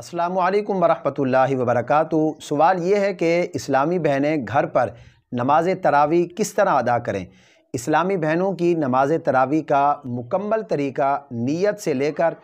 अस्सलाम वालेकुम वरहमतुल्लाहि वबरकू सवाल ये है कि इस्लामी बहनें घर पर नमाज तरावी किस तरह अदा करें इस्लामी बहनों की नमाज तरावी का मुकम्मल तरीका नीयत से लेकर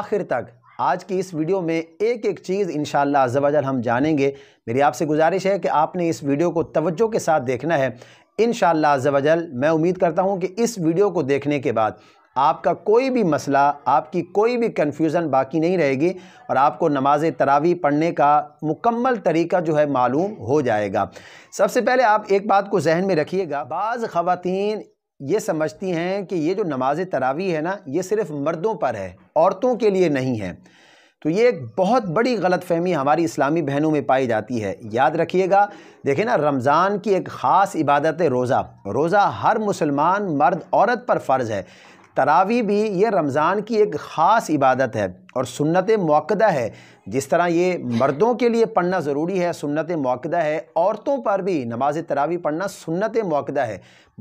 आखिर तक आज की इस वीडियो में एक एक चीज़ इन शजल हम जानेंगे मेरी आपसे गुजारिश है कि आपने इस वीडियो को तवज्जो के साथ देखना है इन शजल मैं उम्मीद करता हूँ कि इस वीडियो को देखने के बाद आपका कोई भी मसला आपकी कोई भी कन्फ्यूज़न बाकी नहीं रहेगी और आपको नमाज तरावी पढ़ने का मुकम्मल तरीका जो है मालूम हो जाएगा सबसे पहले आप एक बात को जहन में रखिएगा बाज़ ख़वातीन ये समझती हैं कि ये जो नमाज तरावी है ना ये सिर्फ़ मर्दों पर है औरतों के लिए नहीं है तो ये एक बहुत बड़ी गलत फहमी हमारी इस्लामी बहनों में पाई जाती है याद रखिएगा देखें ना रमज़ान की एक ख़ास इबादत है रोज़ा रोज़ा हर मुसलमान मर्द औरत पर फ़र्ज़ है तरावी भी ये रमज़ान की एक ख़ास इबादत है और सुन्नत मौकदा है जिस तरह ये मर्दों के लिए पढ़ना ज़रूरी है सुन्नत मौकदा है औरतों पर भी नमाज तरावी पढ़ना सुन्नत मौकदा है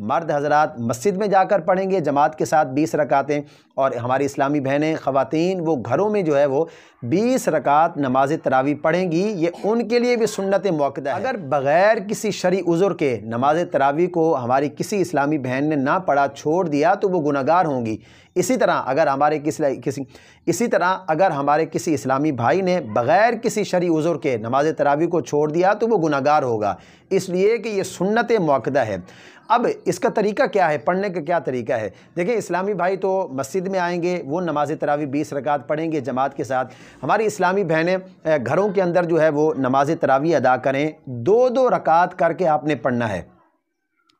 मर्द हजरात मस्जिद में जाकर पढ़ेंगे जमात के साथ बीस रकातें और हमारी इस्लामी बहनें ख़वातीन वो घरों में जो है वो बीस रकात नमाज तरावी पढ़ेंगी ये उनके लिए भी सुन्नत मौकदा है अगर बग़ैर किसी शरी उज़ुर के नमाज तरावी को हमारी किसी इस्लामी बहन ने ना पढ़ा छोड़ दिया तो वो गुनागार होंगी इसी तरह अगर हमारे किसी किसी इसी तरह अगर हमारे किसी इस्लामी भाई ने बग़ैर किसी शरी उजुर के नमाज तरावी को छोड़ दिया तो वो गुनागार होगा इसलिए कि ये सुन्नत मौकदा है अब इसका तरीका क्या है पढ़ने का क्या तरीका है देखिए इस्लामी भाई तो मस्जिद में आएंगे वो नमाज तरावी बीस रकात पढ़ेंगे जमात के साथ हमारी इस्लामी बहनें घरों के अंदर जो है वो नमाज तरावी अदा करें दो दो रकात करके आपने पढ़ना है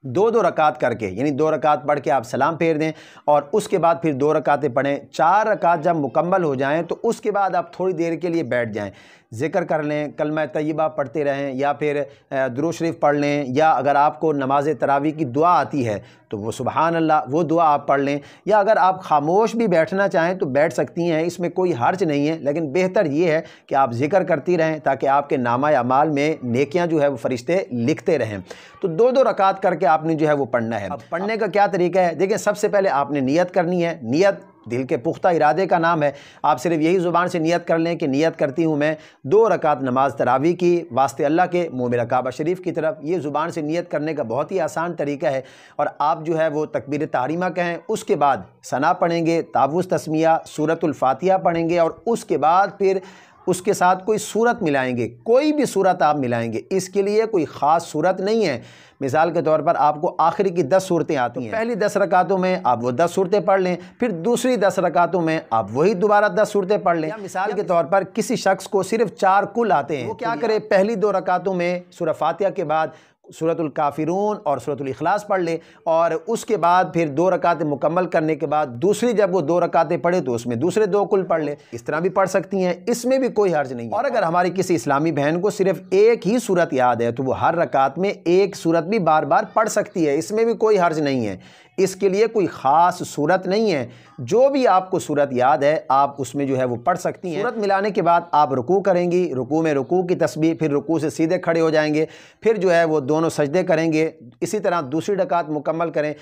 दो दो रकात करके यानी दो रकात पढ़ के आप सलाम फेर दें और उसके बाद फिर दो रकातें पढ़ें चार रकात जब मुकम्मल हो जाएं तो उसके बाद आप थोड़ी देर के लिए बैठ जाएं ज़िक्र कर लें कलमा तय्यबा पढ़ते रहें या फिर दुरू शरीफ पढ़ लें या अगर आपको नमाज तरावी की दुआ आती है तो वो सुबहान अल्लाह वो दुआ आप पढ़ लें या अगर आप खामोश भी बैठना चाहें तो बैठ सकती हैं इसमें कोई हर्ज नहीं है लेकिन बेहतर ये है कि आप जिक्र करती रहें ताकि आपके नामा अमाल में नेकियाँ जो है वो फरिश्ते लिखते रहें तो दो दो रकात करके आपने जो है वो पढ़ना है पढ़ने का क्या तरीका है देखिए सबसे पहले आपने नीयत करनी है नीयत दिल के पुख्ता इरादे का नाम है आप सिर्फ यही ज़ुबान से नियत कर लें कि नियत करती हूँ मैं दो रकात नमाज तरावी की वास्ते अल्लाह के मोमिन काबा शरीफ की तरफ ये ज़ुबान से नियत करने का बहुत ही आसान तरीका है और आप जो है वो तकबीर तारीमा कहें उसके बाद सना पढ़ेंगे तावुस तस्मिया सूरतुल्फ़ातिया पढ़ेंगे और उसके बाद फिर उसके साथ कोई सूरत मिलाएंगे कोई भी सूरत आप मिलाएंगे इसके लिए कोई ख़ास सूरत नहीं है मिसाल के तौर पर आपको आखिरी की दस सूरतें आती तो हैं पहली दस रकातों में आप वो दस सूरतें पढ़ लें फिर दूसरी दस रकातों में आप वही दोबारा दस सूरतें पढ़ लें मिसाल के तौर पर किसी शख्स को सिर्फ चार कुल आते हैं वो क्या तो करे पहली दो रकातों में सूरह फातिया के बाद सूरतलकाफ़िरून काफिरून और सूरत अखलास पढ़ ले और उसके बाद फिर दो रकातें मुकम्मल करने के बाद दूसरी जब वो दो रकातें पढ़े तो उसमें दूसरे दो कुल पढ़ ले इस तरह भी पढ़ सकती हैं इसमें भी कोई हर्ज नहीं है और अगर हमारी किसी इस्लामी बहन को सिर्फ एक ही सूरत याद है तो वो हर रकात में एक सूरत भी बार बार पढ़ सकती है इसमें भी कोई हर्ज नहीं है इसके लिए कोई ख़ास सूरत नहीं है जो भी आपको सूरत याद है आप उसमें जो है वो पढ़ सकती हैं सूरत मिलाने के बाद आप रुकू करेंगी रुकू में रुकू की तस्वीर फिर रुकू से सीधे खड़े हो जाएंगे फिर जो है वो दोनों सजदे करेंगे इसी तरह दूसरी रकात मुकम्मल करें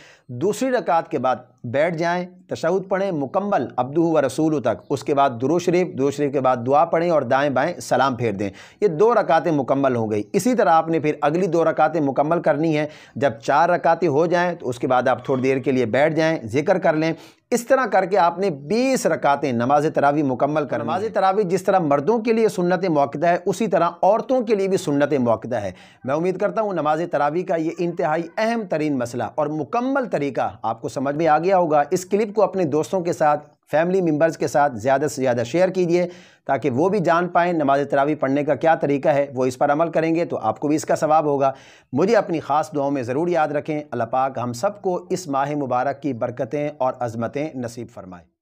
दूसरी रकात के बाद बैठ जाएँ तशाउद पढ़ें मुकम्मल अब्दू व रसूल तक उसके बाद दुरो शरीफ दुरो शरीफ के बाद दुआ पढ़ें और दाएं बाएं सलाम फेर दें ये दो रकातें मुकम्मल हो गई इसी तरह आपने फिर अगली दो रकातें मुकम्मल करनी है जब चार रकातें हो जाएँ तो उसके बाद आप थोड़ी देर के लिए बैठ जाएं जिक्र कर लें इस तरह करके आपने 20 रकातें नमाज तरावी मुकम्मल कर नमाज तरावी जिस तरह मर्दों के लिए सुन्नत मौकदा है उसी तरह औरतों के लिए भी सुन्नत मौकदा है मैं उम्मीद करता हूँ नमाज तरावी का ये इंतहाई अहम तरीन मसला और मुकम्मल तरीका आपको समझ में आ गया होगा इस क्लिप को अपने दोस्तों के साथ फैमिली मेम्बर्स के साथ ज़्यादा से ज़्यादा शेयर कीजिए ताकि वो भी जान पाएँ नमाज तरावी पढ़ने का क्या तरीका है वो इस पर अमल करेंगे तो आपको भी इसका सवाब होगा मुझे अपनी ख़ास दुआओं में ज़रूर याद रखें अल्लाह पाक हम सबको इस माह मुबारक की बरकतें और अज़मतें नसीब फरमाएँ